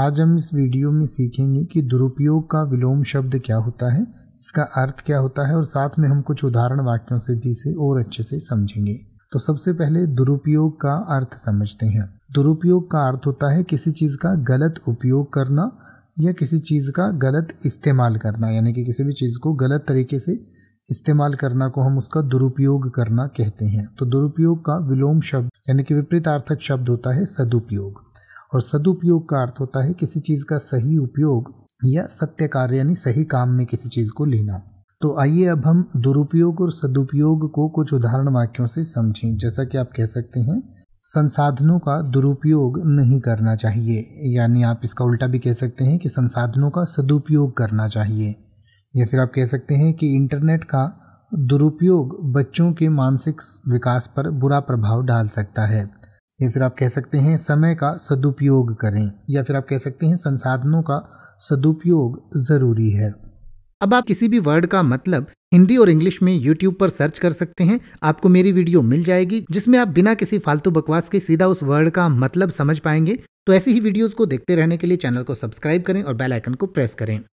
आज हम इस वीडियो में सीखेंगे कि दुरुपयोग का विलोम शब्द क्या होता है इसका अर्थ क्या होता है और साथ में हम कुछ उदाहरण वाक्यों से भी इसे और अच्छे से समझेंगे तो सबसे पहले दुरुपयोग का अर्थ समझते हैं दुरुपयोग का अर्थ होता है किसी चीज़ का गलत उपयोग करना या किसी चीज़ का गलत इस्तेमाल करना यानी कि किसी भी चीज़ को गलत तरीके से इस्तेमाल करना को हम उसका दुरुपयोग करना कहते हैं तो दुरुपयोग का विलोम शब्द यानी कि विपरीत आर्थक शब्द होता है सदुपयोग और सदुपयोग का अर्थ होता है किसी चीज़ का सही उपयोग या सत्य कार्य यानी सही काम में किसी चीज़ को लेना तो आइए अब हम दुरुपयोग और सदुपयोग को कुछ उदाहरण वाक्यों से समझें जैसा कि आप कह सकते हैं संसाधनों का दुरुपयोग नहीं करना चाहिए यानी आप इसका उल्टा भी कह सकते हैं कि संसाधनों का सदुपयोग करना चाहिए या फिर आप कह सकते हैं कि इंटरनेट का दुरुपयोग बच्चों के मानसिक विकास पर बुरा प्रभाव डाल सकता है या फिर आप कह सकते हैं समय का सदुपयोग करें या फिर आप कह सकते हैं संसाधनों का सदुपयोग ज़रूरी है अब आप किसी भी वर्ड का मतलब हिंदी और इंग्लिश में यूट्यूब पर सर्च कर सकते हैं आपको मेरी वीडियो मिल जाएगी जिसमें आप बिना किसी फालतू बकवास के सीधा उस वर्ड का मतलब समझ पाएंगे तो ऐसी ही वीडियोस को देखते रहने के लिए चैनल को सब्सक्राइब करें और बेल आइकन को प्रेस करें